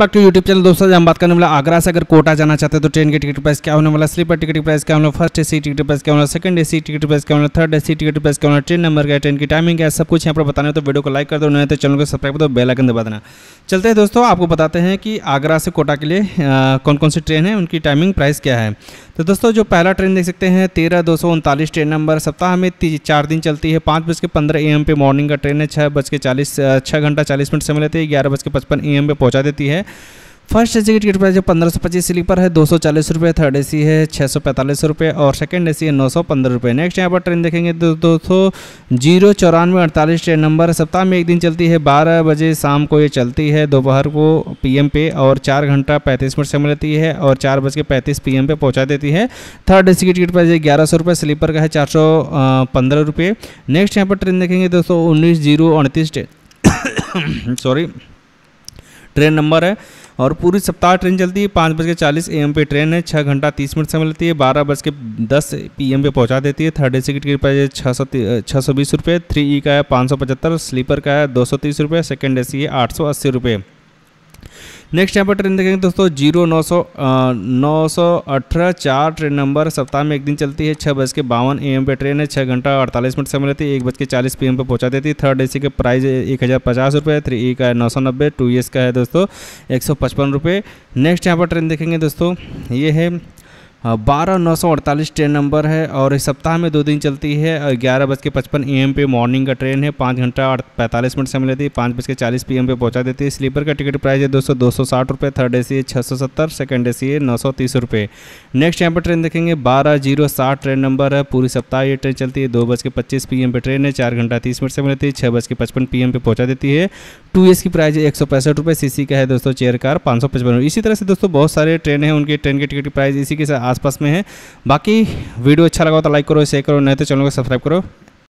welcome back to YouTube channel दोस्तों हम बात करने वाला आगरा से अगर कोटा जाना चाहते हैं तो ट्रेन के टिकट प्राइस क्या होने वाला स्लीपर टिकट प्राइस क्या होना फर्स्ट एसी टिकट प्राइस क्या होना सेकंड एसी टिकट प्राइस क्या होना थर्ड एसी टिकट प्राइस क्या होना ट्रेन नंबर क्या ट्रेन की टाइमिंग क्या सब कुछ यहाँ पर बताने तो वीडियो को लाइक कर दो नए तो चैनल को सब्सक्राइब कर दो बेलाइकन दबा देना चलते हैं दोस्तों आपको बताते हैं कि आगरा से कोटा के लिए कौन कौन सी ट्रेन है उनकी टाइमिंग प्राइस क्या है तो दोस्तों जो पहला ट्रेन देख सकते हैं तेरह दो सौ ट्रेन नंबर सप्ताह में चार दिन चलती है पाँच बज के पंद्रह ए पे मॉर्निंग का ट्रेन है छः बज के चालीस छः घंटा चालीस मिनट समय लेती है ग्यारह बज के पचपन ए पे पहुँचा देती है फर्स्ट ए सी की टिकट प्राइस जो पंद्रह सौ पच्चीस स्लीपर है दो सौ चालीस रुपये थर्ड ए सी है छः सौ पैंतालीस रुपये और सेकंड ए सी है नौ सौ पंद्रह रुपये नेक्स्ट यहाँ पर ट्रेन देखेंगे तो दो सौ जीरो चौरानवे अड़तालीस ट्रेन नंबर सप्ताह में एक दिन चलती है बारह बजे शाम को ये चलती है दोपहर को पी एम पे और चार घंटा पैंतीस मिनट से मिलती है और चार बज के पैंतीस पी एम पे पहुँचा देती है थर्ड ए सी की टिकट प्राइस ग्यारह सौ रुपये स्लीपर का है चार सौ पंद्रह रुपये नेक्स्ट यहाँ पर ट्रेन देखेंगे दो सौ उन्नीस जीरो अड़तीस ट्रेन सॉरी ट्रेन नंबर है और पूरी सप्ताह ट्रेन चलती है पाँच बज के चालीस ए एम पे ट्रेन है छः घंटा तीस मिनट समय लेती है बारह बज के दस पी एम पे पहुँचा देती है थर्ड ए टिकट की प्राइस छः सौ छः सौ बीस रुपये थ्री ई e का है पाँच सौ पचहत्तर स्लीपर का है दो सौ तीस रुपये सेकेंड ए सी है आठ सौ अस्सी रुपये नेक्स्ट यहाँ पर ट्रेन देखेंगे दोस्तों जीरो नौ सौ नौ सौ अठारह चार ट्रेन नंबर सप्ताह में एक दिन चलती है छः बज के बावन ए एम पर ट्रेन है छः घंटा अड़तालीस मिनट समय लेती है एक बज के चालीस पी एम पर पहुँचा देती है थर्ड ए सी का प्राइस एक हज़ार पचास रुपये थ्री ई का है नौ सौ नब्बे टू ई एस का है दोस्तों एक सौ पचपन रुपये नेक्स्ट यहाँ पर ट्रेन देखेंगे दोस्तों ये है हाँ, बारह नौ सौ अड़तालीस ट्रेन नंबर है और इस सप्ताह में दो दिन चलती है ग्यारह बज के पचपन ए एम पे मॉर्निंग का ट्रेन है पाँच घंटा पैंतालीस मिनट से हमें लेती है पाँच बज के चालीस पी एम पे पहुँचा देती है स्लीपर का टिकट प्राइस है दो सौ दो सौ साठ रुपये थर्ड ए सी है छः सौ सत्तर सेकेंड ए सी है नौ सौ तीस रुपये नेक्स्ट यहाँ पर ट्रेन देखेंगे बारह जीरो साठ ट्रेन नंबर है पूरी सप्ताह ये ट्रेन चलती है दो बज के पच्चीस पी एम पे ट्रेन है चार घंटा तीस मिनट से मिलती है छः बज के पचपन पी एम पे पहुँचा देती है टू एस की प्राइस है एक सौ पैंसठ रुपये सी का है दोस्तों चेयर कार पाँच सौ पचपन इसी तरह से दोस्तों बहुत सारे ट्रेन हैं उनके ट्रेन के टिकट की प्राइस इसी के आसपास में है बाकी वीडियो अच्छा लगा तो लाइक करो शेयर करो नहीं तो चैनल को सब्सक्राइब करो